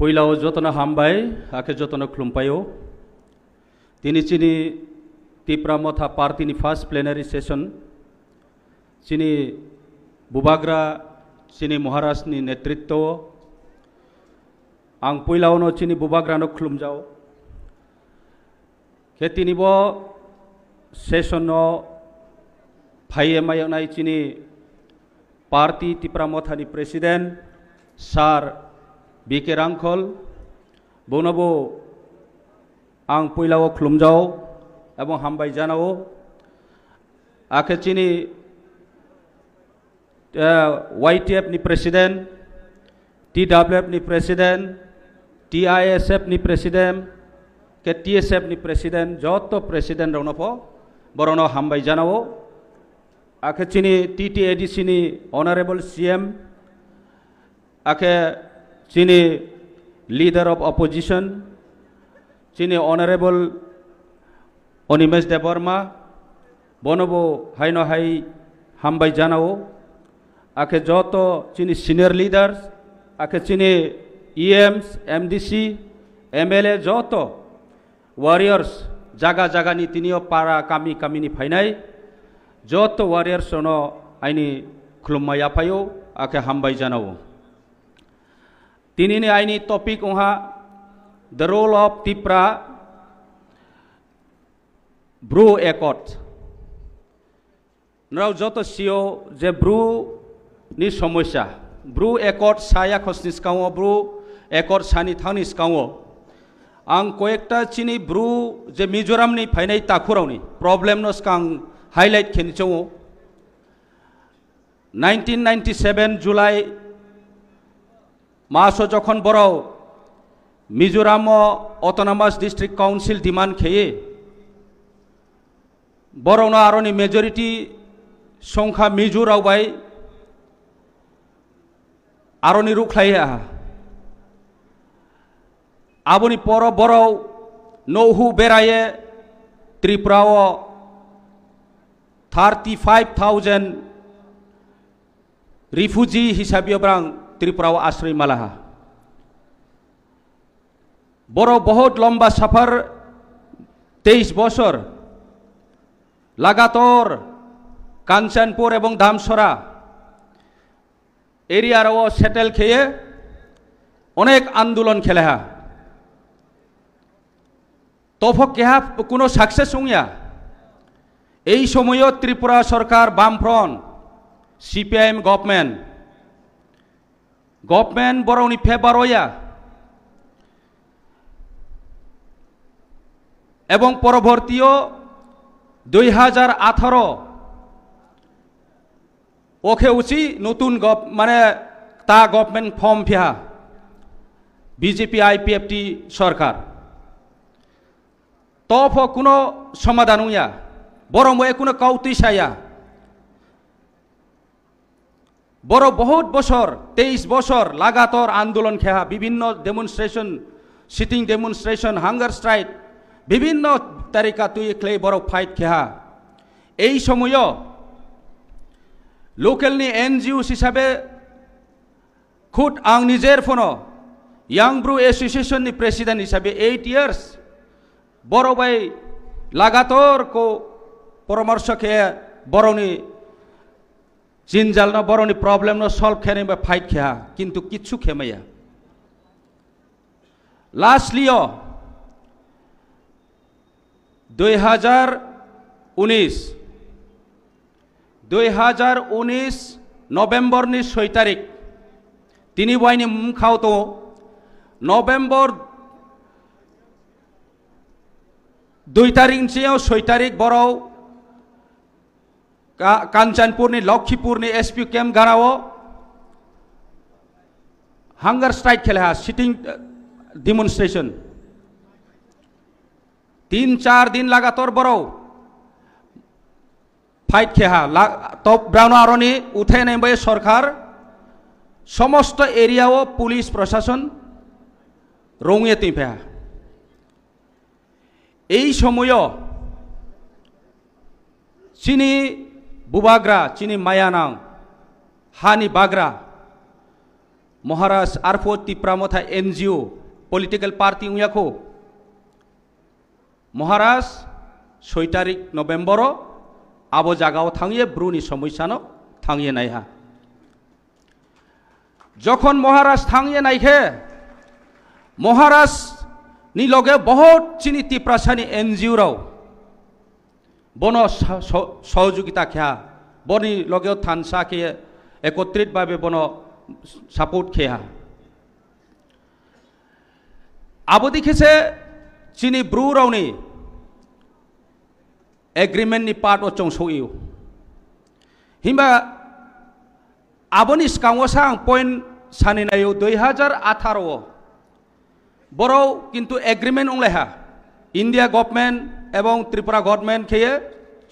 पहिलाव जतन हामबाय आखे जतन खुलुमबायो दिनै चिनि तिप्रा मथा पार्टीनि फार्स्ट प्लेनारि सेसन चिनि बुबाग्रा चिनि महाराष्ट्रनि नेतृत्व आं पहिलावनो चिनि बुबाग्रानो खुलुमजाव खे तिनिब सेसनो फाइएमायाव नाय चिनि पार्टी तिप्रा मथानि प्रेसिडेन्ट सार বিকে rangkhol বনব ang puilao khulumjao এবং হামবাই জানাও আখে চিনি নি প্রেসিডেন্ট টি এফ নি president T I S F নি president K T S F নি প্রেসিডেন্ট যত প্রেসিডেন্ট রনপ বরণ হামবাই জানাও আখে চিনি নি অনারেবল সিএম আখে Chini leader of opposition, Chini Honorable Onimesh De Burma, Bonobo Haino Hai Hambai Janao, Ake Joto Chini senior leaders, Ake Chini EMs, MDC, MLA Joto, warriors, জাগা জাগা নি তিনিও পারা কামি কামিনি ফাইনাই যত ওয়ারিয়ার সন আইনি খুলুমাই আফায়ও আকে হামবাই জানাও তিনি আইনি টপিক ওহা the role of of Bru একট নাও যত সিও যে ব্রু নি সমস্যা ব্রু একট সায়া খস স্কাও ব্রু একট সানি থাংনি স্কাও আং কয়েকটা চিনি ব্রু যে মিজোরাম মিজোরামনি ফাইনাই নি প্রবলেম নস্কাং হাইলাইট চৌ নাইনটিন নাইনটি সেভেন জুলাই মাসও যখন বড় Mizoram autonomous district council demand খেয়ে বড় না আর মেজরিটি সংখ্যা মিজোরাও বাই আর রুখলাই আহা আবনি পর বড় নৌহু বেড়ায়ে ত্রিপুরাও থার্টি ফাইভ থাউজেন্ড রিফিউজি হিসাবে ব্রাং ত্রিপুরাও আশ্রয় মালাহা বড় বহুত লম্বা সফর তেইশ বছর লাগাতর কাঞ্চনপুর এবং ধামসরা এরিয়ার ও সেটেল খেয়ে অনেক আন্দোলন খেলে হা তফক কেহা কোনো সাকসেস উইয়া এই সময়ও ত্রিপুরা সরকার বামফ্রন্ট সিপিআইএম গভর্নমেন্ট গভমেন বরং উনি ফেভার হইয়া এবং পরবর্তীও দুই হাজার আঠারো ওখে উচি নতুন গভ মানে তা গভর্নমেন্ট ফর্ম ফিহা বিজেপি আইপিএফটি সরকার তফ কোনো সমাধান উইয়া বরং কোনো সাইয়া বড় বহুত বছর তেইশ বছর লাগাতার আন্দোলন খেয়া বিভিন্ন demonstration sitting demonstration hunger strike বিভিন্ন তারিকা তুই ক্লে বড় ফাইট খেয়া এই সময়ও লোকেলনি এনজিওস হিসাবে খুদ আং নিজের ফোন ফোনো ইয়াংব্রু এসোসিয়েশননি প্রেসিডেন্ট হিসাবে এইট ইয়ার্স বড় ভাই লাগাতার কো পরামর্শ খেয়ে বড়নি જિંજાલ નો બરોની પ્રોબ્લેમ નો સોલ્વ ખેને મે ફાઇટ ખેહા કિંતુ দুই হাজার উনিশ দুই হাজার উনিশ নভেম্বর নি ছয় তারিখ তিনি বাইনি মুখাও তো নভেম্বর দুই তারিখ চেয়েও ছয় তারিখ বড় কাঞ্চনপুরনি લખીપુરની এসপি કેમ ગણાવો হাঙ্গার স্ট্রাইক খেলে હા হ্যাঁ, সিটিং ডিমনস্ট্রেশন তিন চার দিন লাগাতর বড় ফাইট খেহা হ্যাঁ, তপ ব্রাউন আরণি উঠে নেবে সরকার সমস্ত এরিয়াও পুলিশ প্রশাসন রঙিয়ে তিফেহা এই সময় চিনি বুবাগ্রা চিনি মায়ানাং হানি বাগ্রা মহারাজ আরফো তিপ্রামথা এনজিও পলিটিক্যাল পার্টি উয়াখো মহারাজ ছয় তারিখ নভেম্বর আবো জাগাও থাঙিয়ে ব্রুনি সমস্যানো থাঙিয়ে নাইহা যখন মহারাজ থাঙিয়ে নাইখে মহারাজ নি লগে বহুত চিনি এনজিও রাও বন সহযোগিতা খেয়া বনি লগেও সা খেয়ে একত্রিতভাবে বন সাপোর্ট খেয়া আবদি দেখিছে চিনি ব্রু রাউনি এগ্রিমেন্টনি পার্ট ও চংসৌইউ হিমবা আবনি স্কাউসং পয়েন্ট সানি নাই দুই হাজার আঠারো বড় কিন্তু এগ্রিমেন্ট উংলাইহা ইন্ডিয়া গভর্নমেন্ট এবং ত্রিপুরা গভর্নমেন্ট খেয়ে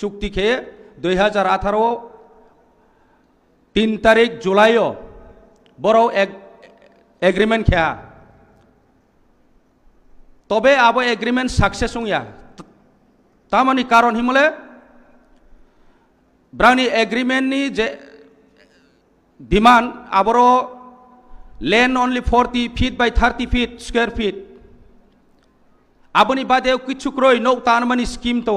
চুক্তি খেয়ে দুই হাজার আঠারো তিন তারিখ জুলাইও বড় এগ্রিমেন্ট খেয়া তবে আব এগ্রিমেন্ট সাকসেস হইয়া তামানি কারণ হিমলে ব্রাউনি এগ্রিমেন্ট নি যে ডিমান্ড আবারও land only forty feet by thirty feet square feet আবনি বাদে কিছু ক্রয় নৌ তার মানে স্কিম তো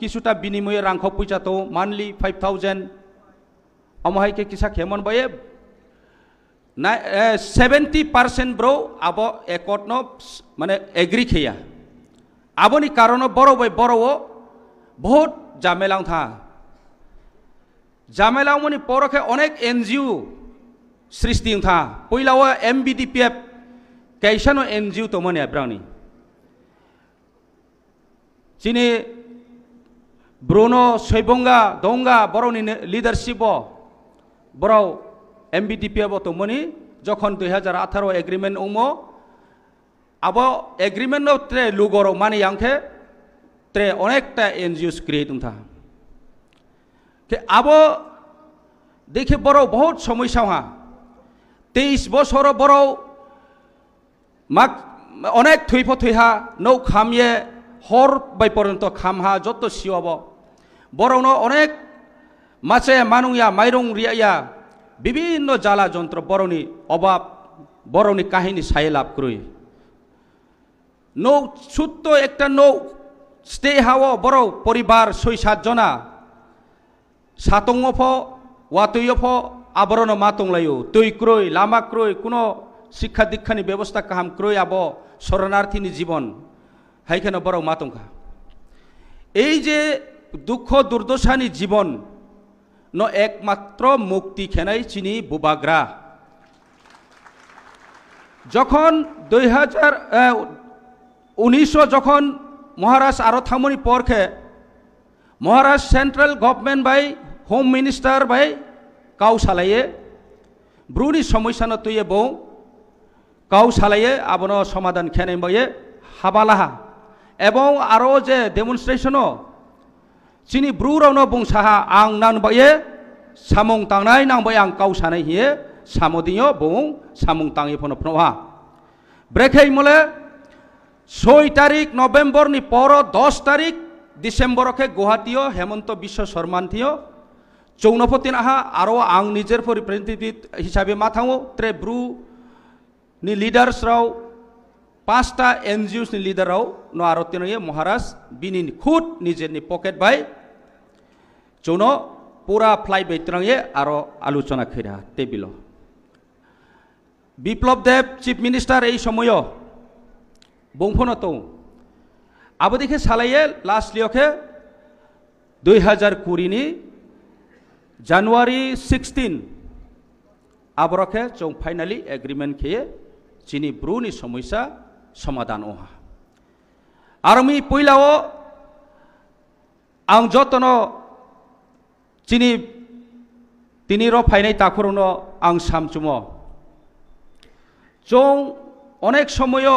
কিছুটা বিনিময়ে রাঙ্খ পয়সা তো মান্থলি ফাইভ থাউজেন্ড অমহাইকে কিসা খেমন বয়েব না সেভেন্টি পার্সেন্ট ব্রো আব একট ন মানে এগ্রি খেয়া আবনি কারণ বড় বই বড় ও বহুত জামেলাও থা জামেলাও মানে পরখে অনেক এনজিও সৃষ্টি থা পইলাও M BDPF D P F কেসানো এনজিও তো মানে ব্রাউনি Chini Bruno সৈবঙ্গা দৌঙ্গা Boroni লিডারশিপ বড় এমবিডিপি তো মনি যখন দুই হাজার আঠারো এগ্রিমেন্ট উমো আবো এগ্রিমেন্ট ত্রে লুগর মানে আংখে ত্রে অনেকটা এনজিওস ক্রিয়েট উঠা কে আব দেখে বড় বহুত সমস্যা হা তেইশ বছর বড় মাক অনেক থুইফ থুইহা নৌ খামিয়ে হর বাই পর্যন্ত খামহা যত শিওব বরং অনেক মাছে মানুয়া মাইরং রিয়া বিভিন্ন জ্বালা যন্ত্র বরণী অভাব বরণী কাহিনী সাই লাভ করুই নৌ সুত্ত একটা নৌ স্টে হাও বড় পরিবার ছয় সাতজনা সাতংফ অফ আবরণ মাতংলায়ু তৈ ক্রয় লামা ক্রয় কোনো শিক্ষা দীক্ষানি ব্যবস্থা কাহাম ক্রয় আব শরণার্থিনী জীবন হাইখানে বড় মাতঙ্কা এই যে দুঃখ দুর্দশানী জীবন ন একমাত্র মুক্তি খেনাই চিনি বুবাগ্রা যখন দুই হাজার উনিশশো যখন মহারাষ্ট্র আরো থামনি পরখে মহারাষ্ট্র সেন্ট্রাল গভর্নমেন্ট বাই হোম মিনিস্টার বাই কাউ সালাইয়ে ব্রুনি সমস্যা নতুয়ে বৌ কাউ সালাইয়ে আবনো সমাধান খেনে বইয়ে হাবালাহা এবং আরও যে ডেমনস্ট্রেশনও চিনি ব্রু ব্রুরাউনো বংশাহা আং নানবাইয়ে সামং তাই নাংবাই আং কাউ সানাই হিয়ে সামদিও বং সামং তাঙি ফোন ফনোহা ব্রেখেই মলে ছয় তারিখ নভেম্বর নি পর দশ তারিখ ডিসেম্বরকে গুহাটিও হেমন্ত বিশ্ব শর্মান্থিও চৌনপতি নাহা আরও আং নিজের রিপ্রেজেন্টেটিভ হিসাবে মাথাও ত্রে ব্রু নি লিডার্স রাও পাঁচটা এনজিওসনি লিডারাও লিডারও আরতি নয়ে মহারাজ বিনি খুদ নিজেরনি পকেট বাই চৌন পুরা ফ্লাই বৈত্রঙে আরও আলোচনা খেরা table Biplab Deb chief minister এই সময় বংফনত আবো দেখে সালাইয়ে লাস্ট লিওকে দুই হাজার কুড়ি নি জানুয়ারি সিক্সটিন আবরকে চৌ ফাইনালি এগ্রিমেন্ট খেয়ে চিনি ব্রু নি সমস্যা সমাধান ઓહા આરમી પોઈલાઓ આંગ જતનો ચીની তিনি র ফাইনাই তাখরন আং সামচুম চৌ অনেক সময়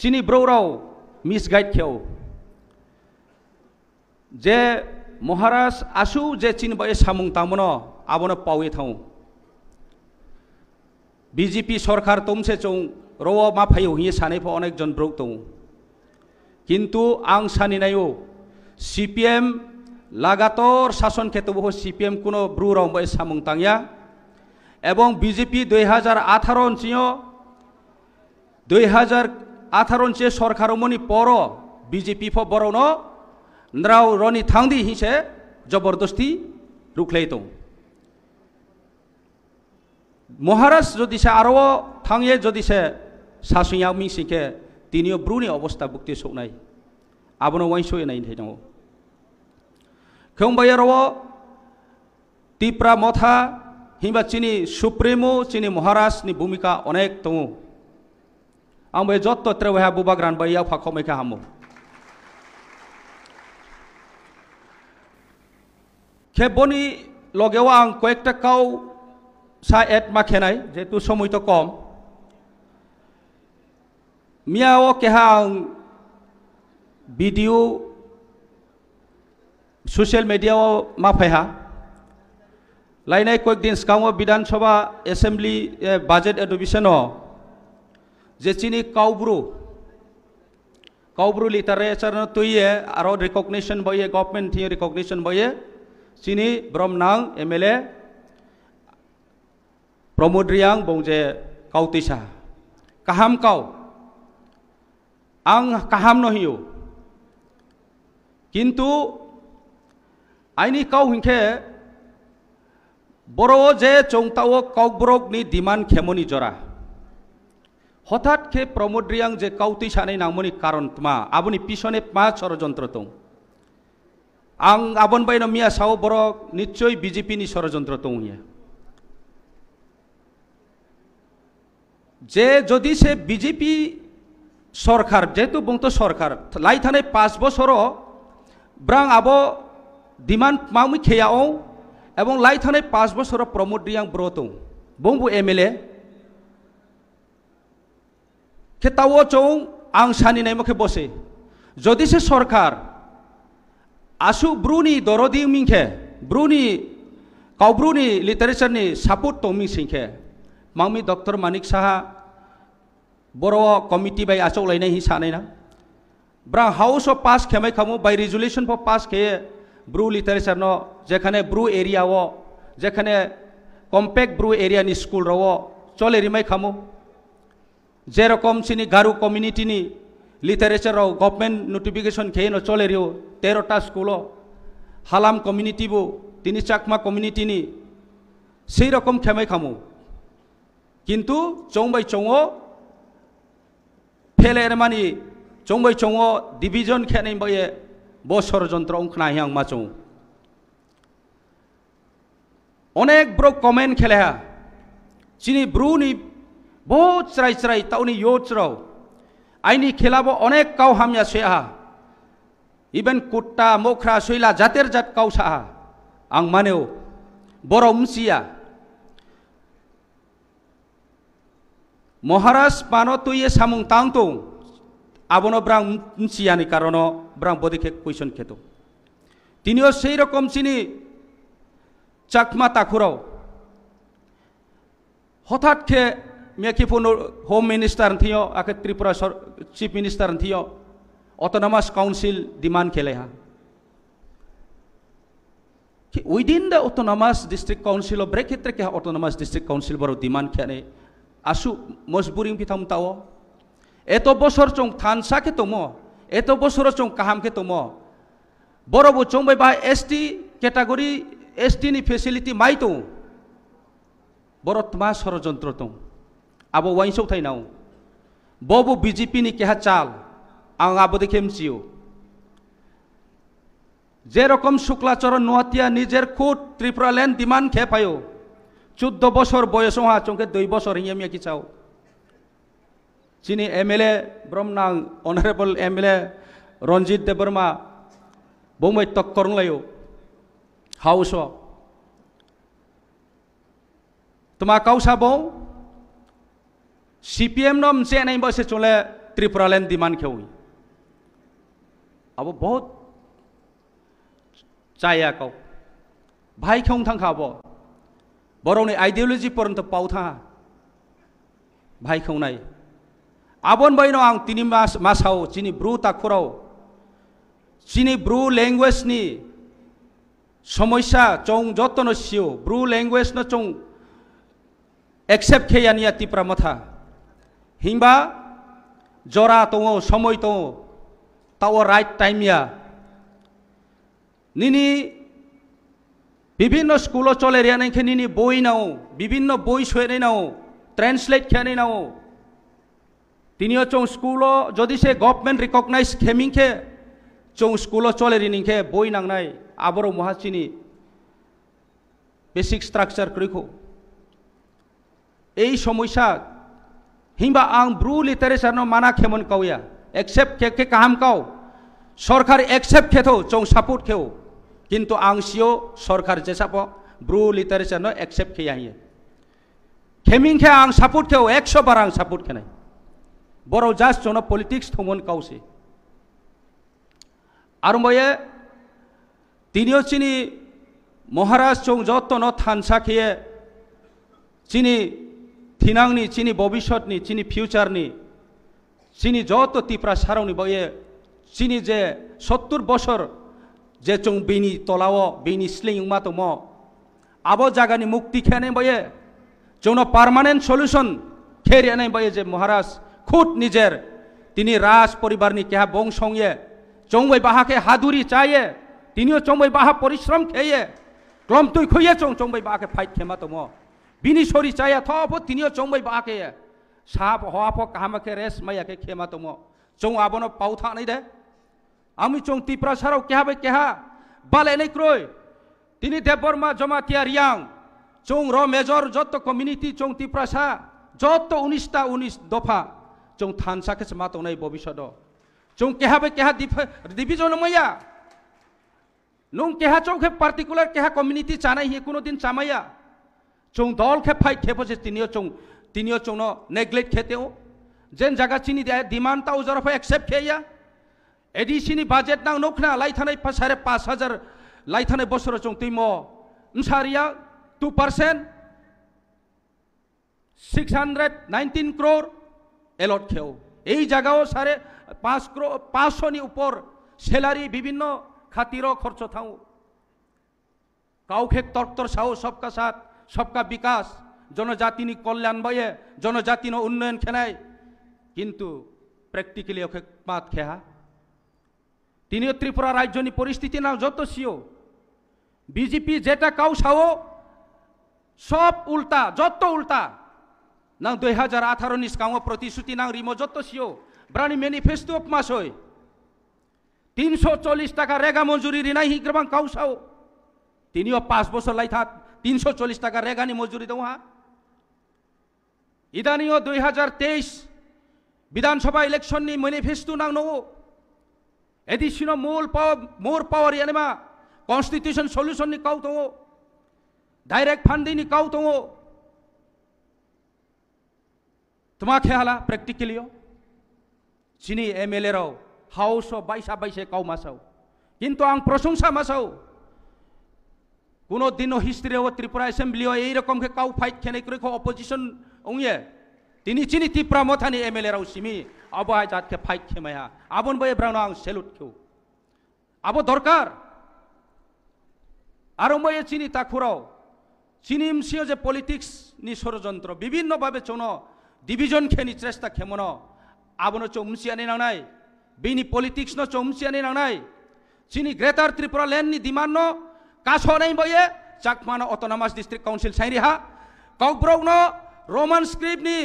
চিনি ব্রৌরাও গাইড খেও যে মহারাজ আসু যে চিন বাই সামুং তামন আবন পাওয়ে থাও বিজেপি সরকার তোমসে চৌ रवा मा फायो हि सानैफा अनेक जन ब्रौक दङ किन्तु आं सानिनायो লাগাতর শাসন ক্ষেত্রে বহু সিপিএম কোনো ব্রু রং বই সামুং তাংয়া এবং বিজেপি দুই হাজার আঠারো অঞ্চিও দুই হাজার আঠারো অঞ্চে সরকার মনি পর বিজেপি ফ বরণ নাও রনি থাংদি হিসে জবরদস্তি রুখলাই তো মহারাজ যদি সে আরও থাঙে যদি সে সাসুইয়া মিংসিকে তিনিও ব্রুনি অবস্থা বুক্তি সৌনাই আবনো ওয়াই সৌনাই থাইনাও খেউবাই রব তিপ্রা মথা হিমবা চিনি সুপ্রিমো চিনি নি ভূমিকা অনেক দৌ আমি যত ত্রেবহা বুবাগ রানবাই ইয়া ফাঁকমাইখা হামো খেবনি লগেও আং কয়েকটা কাউ সা এট মাখেনাই যেহেতু সময় তো কম मियाओ केहा भिडिअ ससियेल मिडियाआव माफायहा लायनाय कयक दिन सिगाङाव बिधान सभा एसेम्ब्लि बाजेट अधिवेशनाव जेचिनि काउब्रु काउब्रु लिटारेचार तुये आरो रिकगनिशन बये गभर्नमेन्ट थि रिकगनिशन बये चिनि ब्रह्मनां एम एल ए प्रमोद्रियां बंजे काउतिसा काहाम काउ আং কাহাম নহিও কিন্তু আইনি কাউ হিংখে বড় যে চৌতাও কাউব্রক নি ডিমান খেমনি জরা হঠাৎ খে প্রমোদ্রিয়াং যে কৌতি সানে নামনি কারণ মা আবনি পিছনে পাঁচ ষড়যন্ত্র তো আং আবন বাইন মিয়া সাও বড় নিশ্চয়ই বিজেপি নি ষড়যন্ত্র তো ইয়া যে যদি সে বিজেপি সরকার যেহেতু বংত সরকার লাই থানায় পাঁচ বছর ব্রাং আবো ডিমান্ড মামি খেয়াও এবং লাই থানায় পাঁচ বছর প্রমোদ রিয়াং ব্রত বংবু এম এল এ খেতাও চৌ আং সানি নাই মুখে বসে যদি সে সরকার আসু ব্রুনি দরদি মিংখে ব্রুনি কাউব্রুনি লিটারেচারনি সাপোর্ট তৌমি সিংখে মামি ডক্টর মানিক সাহা बर' कमिटि बाय आसौ लायनाय हि सानैना ब्रा हाउस अफ पास खेमाय खामो बाय रेजुलेशन फर पास खे ब्रू लिटारेचार न जेखाने ब्रू एरिया वो जेखाने कम्पैक्ट ब्रू एरिया नि स्कूल रवो चल एरिमाय खामो जेरकम सिनि गारु कम्युनिटी नि लिटारेचार रव गवर्नमेंट नोटिफिकेशन खे न चल एरियो तेरटा स्कूल हालाम कम्युनिटी बो তিনি চাকমা কমিউনিটি সেই রকম খেমাই খামো কিন্তু চৌবাই চৌ এর মানি চৌবই চৌ ডিভিজন খেয়ে বয়ে ব ষড়যন্ত্র অংখনা হিয়াং মা অনেক ব্রো কমেন্ট খেলে চিনি ব্রুনি বহুত চাই চাই তাউনি ইয়োচরাও আইনি খেলা অনেক কাউ হামিয়া সেহা ইভেন কুট্টা মোখরা সৈলা জাতের জাত কাউ সাহা আং মানেও বড় উমসিয়া মহারাজ পানো তুই সামুং তান্ত তো ব্রাং চিয়ানি কারণ ব্রাং বদিকে কুইশন খেত তিনিও সেই রকম চিনি চাকমা তাকুর হঠাৎ খে মেকিফুন হোম মিনিস্টার থিও আকে ত্রিপুরা চিফ মিনিস্টার থিও অটোনমাস কাউন্সিল ডিমান্ড খেলে হা within the autonomous district council ব্রে ক্ষেত্রে কে অটোনমাস ডিস্ট্রিক্ট কাউন্সিল বড় ডিমান্ড খেয়ে আসু মজবুরিং কিতাম তাও এত বছর চং থানসাকে তোম এত বছর চং কাহামকে তোম বড় বচং বাই বা S T category S T নি ফেসিলিটি মাই তো বড় তোমা ষড়যন্ত্র তো আবো ওয়াইন সৌ থাই নাও ববু বিজেপি নি কেহা চাল আং আবো দেখে এমসিও যেরকম শুক্লাচরণ নোহাতিয়া নিজের খুট ত্রিপুরা লেন ডিমান্ড খেয়ে পায়ো চোদ্দ বছর বয়স হওয়া চোখে দুই বছর হিয়া মিয়া কি চাও চিনি এমএলএ এল ব্রহ্মনাং অনারেবল এমএলএ রঞ্জিত দেববর্মা বৌমৈ তক্করলায়ও হাউস তোমা কৌসা বৌ সিপিএম নম চে নাই বসে চলে ত্রিপুরা লেন ডিমান্ড খেউই আবো বহুত চাই কৌ ভাই খেউ থাকা আবো बरौने आइडियोलॉजी परंतु पावथा भाई खौनाय आबन बैनो आं तिनि मास मासाव चिनि ब्रु ताखराव चिनि ब्रु लेंगुवेजनि समस्या चं जतन सियो ब्रु लेंगुवेज न चं एक्सेप्ट खेयानिया तिप्रा मथा हिंबा जरा दङ समय दङ ताव राइट टाइमिया निनि বিভিন্ন স্কুলও চলে রেয়ানেখে নি বই নাও বিভিন্ন বই সয়ে নাও ট্রান্সলেট খেয়ে নাও তিনি চৌ স্কুল যদি সে গভর্নমেন্ট রিকগনাইজ খেমিংখে চৌ স্কুল চলে রিনিখে বই নাংনাই আবর মহাচিনি বেসিক স্ট্রাকচার করিখো এই সমস্যা হিংবা আং ব্রু লিটারেচার মানা খেমন কাউয়া একসেপ্ট খেকে কাহাম কাও সরকার একসেপ্ট খেতো চৌ সাপোর্ট খেও কিন্তু आंसियो सरकार जैसा पो ब्रू लिटारेचर नो एक्सेप्ट किया ही है खेमिंग है आं सपोर्ट के एक सौ बार आं सपोर्ट के नहीं बरो जास्ट जोनो पॉलिटिक्स थोमन काउसे आरो मये তিনিও চিনি মহারাজ চং যত্ন থানসা খেয়ে চিনি থিনাংনি চিনি ভবিষ্যৎনি চিনি ফিউচারনি চিনি যত তিপ্রা সারণি বয়ে চিনি যে সত্তর বছর যে চং বেনি তলাও বেনি স্লিং উমা তম আবো জাগানি মুক্তি খেয়ে বয়ে চৌন পারমানেন্ট সলুশন খেয়ে এনে বয়ে যে মহারাজ খুট নিজের তিনি রাজ পরিবারনি কেহা বংশংয়ে চৌবই বাহাকে হাদুরি চাইয়ে তিনিও চৌবই বাহা পরিশ্রম খেয়ে ক্লম তুই খুঁয়ে চৌ চৌবই বাহাকে ফাইট খেমা তম বিনি সরি চাইয়া থপ তিনিও চৌবই বাহাকে সাপ হওয়া ফ কাহামাকে রেস মাইয়াকে খেমা তম চৌ আবন পাউথা নাই দে আমি চং তিপ্রা সারাও কেহা বে কেহা বালে নেই ক্রয় তিনি দেববর্মা জমাতিয়া রিয়াং চং র মেজর যত কমিউনিটি চং সা যত উনিশটা উনিশ দফা চং থানসাকে মাত নাই ভবিষ্যৎ চং কেহা বে কেহা ডিভিজন মাইয়া নং কেহা চৌ খে পার্টিকুলার কেহা কমিউনিটি চানাই হে কোনো দিন চামাইয়া চৌ দল খে ফাই খেপ যে তিনিও চৌ তিনিও চৌ নেগলেক্ট খেতেও যেন জায়গা চিনি দেয় ডিমান্ড তাও জরফা একসেপ্ট খেয়া एडिसिनि बाजेट नांनो खोना लाइथानाय सारे पास हाजार लाइथानाय बोसोराव जों तैमो सारिया two percent six hundred nineteen crore एलट खेव এই জায়গাও সাড়ে পাঁচ ক্রো পাঁচশোনি উপর স্যালারি বিভিন্ন খাতির খরচ থাও কাউকে তর্তর সাহু সবকা সাথ সবকা বিকাশ জনজাতি কল্যাণ বয়ে জনজাতি উন্নয়ন খেলায় কিন্তু প্র্যাকটিক্যালি ওকে মাত খেয়া তিনিও ত্রিপুরা রাজ্য নিয়ে পরিস্থিতি নাও যত সিও বিজেপি যেটা কাউ সাও সব উল্টা যত উল্টা নাও দুই হাজার আঠারো নিস কাউ প্রতিশ্রুতি নাও রিমো যত সিও ব্রানি ম্যানিফেস্টো অফ মাস হয় তিনশো চল্লিশ টাকা রেগা মজুরি রিনাই হিগ্রবাং কাউ সাও তিনিও পাঁচ বছর লাই থাক তিনশো চল্লিশ টাকা রেগানি মজুরি দেও হা ইদানিও দুই হাজার তেইশ বিধানসভা ইলেকশন ইলেকশননি ম্যানিফেস্টো নাও নও addition of more power, more power yanima. Constitution solution ni kau tungo. Direct funding ni kau tungo. तुम्हारा ख्याल है प्रैक्टिकली हो চিনি এম এল এরাও হাউসও বাইশা বাইশে কাউ মাসাও কিন্তু আং প্রশংসা মাসাও কোনো দিনও হিস্ট্রিও ত্রিপুরা অ্যাসেম্বলিও এইরকমকে কাউ ফাইট খেনে রেখো অপোজিশন উঁয়ে তিনি চিনি তিপ্রা মথানি এম এল এরাও সিমি আবহায় জাতকে ফাইক খেমায়া আবন বয়ে ব্রাউন আং সেলুট খেউ আবো দরকার আর ময়ে চিনি তাকুরাও চিনিমসিও যে পলিটিক্স নি ষড়যন্ত্র বিভিন্নভাবে চৌন ডিভিজন খেনি চেষ্টা খেমন আবনো চৌমসিয়ানি নাই বিনি পলিটিক্স ন চৌমসিয়ানি নাই চিনি গ্রেটার ত্রিপুরা লেন নি ডিমান্ড ন কাস নাই বয়ে চাকমান অটোনমাস ডিস্ট্রিক্ট কাউন্সিল সাইরিহা ককব্রগ্ন রোমান স্ক্রিপ্ট নি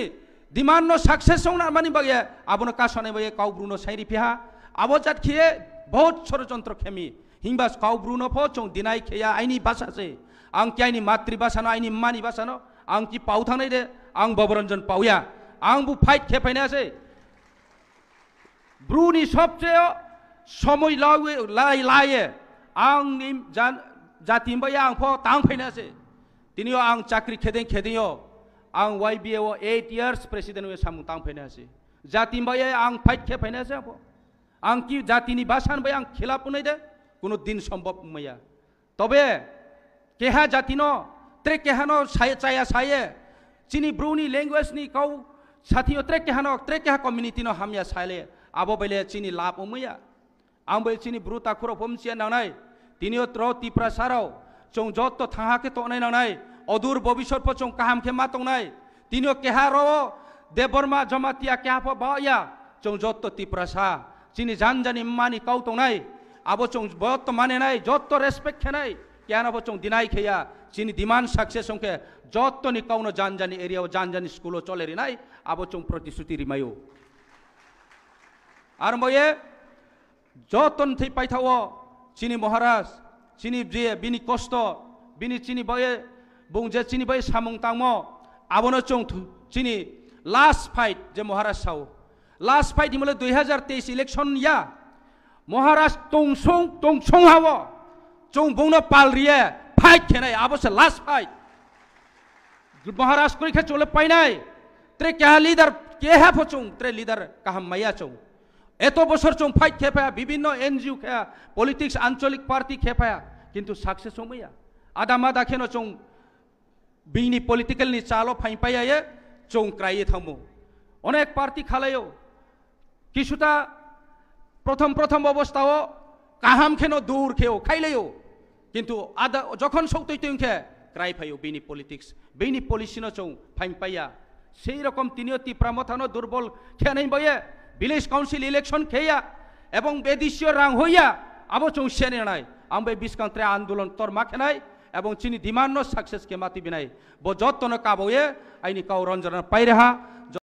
diman no success ong narmani bagya abon ka sone bagya kau bruno sairi piha abo chat khie bahut chorochantro khemi hingbas kau bruno pho chong dinai kheya aini basa se ang kyaini matribasa no aini mani basa no ang ki pau thanai de ang babaranjan pauya ang bu fight khe paina ase ব্রুনি সবচেয়ে সময় লাগে লাই লায়ে আং জাতি হইয়া আং ফ তাং ফাইনাছে তিনিও আং চাকরি খেদেন খেদেও ang YBAO 8 years president we sam tang phene ase jati bai ang fight khe phene ase abo ang ki jati ni basan bai ang khila punai de কোনো দিন সম্ভব ময়া তবে কেহা জাতি ন ত্রে কেহান সায়ে চায়া সায়ে চিনি ব্রুনি ল্যাঙ্গুয়েজ নি কৌ সাথী ত্রে কেহান ত্রে কেহা কমিউনিটি ন হামিয়া সাইলে আবো বেলে চিনি লাভ অময়া আম বলে চিনি ব্রু তাখুর ফমচিয়া নানাই তিনিও ত্র তিপ্রা সারাও চৌ যত থাহাকে তনাই নানাই અધૂર ભવિષ્ય પછું કામ ખેમા તો નહીં તીનો કેહા રહો દેબરમાં જમાતિયા ક્યાં બાયા ચૌ જોત તી પ્રસા ચીની જાન જાની માની કહું તો નહીં આબો ચૌ બત માને નહીં જોત તો રેસ્પેક્ટ ખે નહીં ક્યાં આબો ચૌ દિનાઈ ખેયા ચીની દિમાન સાક્ષે સંખે જોત તો ની કહું જાન જાની એરિયાઓ જાન જાની સ્કૂલો ચલે રી નહીં આબો ચૌ પ્રતિશ્રુતિ રીમાયો আর ময়ে যতন থি পাইথাও চিনি মহারাজ চিনি যে বিনি কষ্ট বিনি চিনি বয়ে bungje chini bai samung tangmo abono chong thu chini last fight je Maharashtra sao last fight himole 2023 election ya Maharashtra tong song tong song hawo chong bungno palriye fight khenai abose last fight Maharashtra kori khe chole pai nai tre kya leader কে হ্যাঁ ফচুং ত্রে leader কাহাম মাইয়া চৌ এত বছর চৌ fight খেয়ে পায়া বিভিন্ন NGO খেয়া পলিটিক্স আঞ্চলিক পার্টি খেয়ে পায়া কিন্তু সাকসেস হইয়া আদা মাদা খেন চৌ বিনি পলিটিক্যাল নি চালো ফাই পাই আয়ে থামু অনেক পার্টি খালেও কিছুটা প্রথম প্রথম অবস্থাও কাহাম খেন দূর খেও খাইলেও কিন্তু আদা যখন সৌতই তৈংখে ক্রাই ফাইও বিনি পলিটিক্স বিনি পলিসিনো চৌ ফাইম পাইয়া সেই রকম তিনিও তীব্রামথানো দুর্বল খেয়া নেই বইয়ে ভিলেজ কাউন্সিল ইলেকশন খেয়া এবং বেদিশীয় রাং হইয়া আবো চৌ সে নির্ণয় আমি বিষ্কান্ত্রে আন্দোলন তোর মাখে নাই এবং চিনি ডিমান্ড সাকসেস কে মাতি বিনাই ব যত্ন কাবয়ে আইনি কাউ রঞ্জন পাই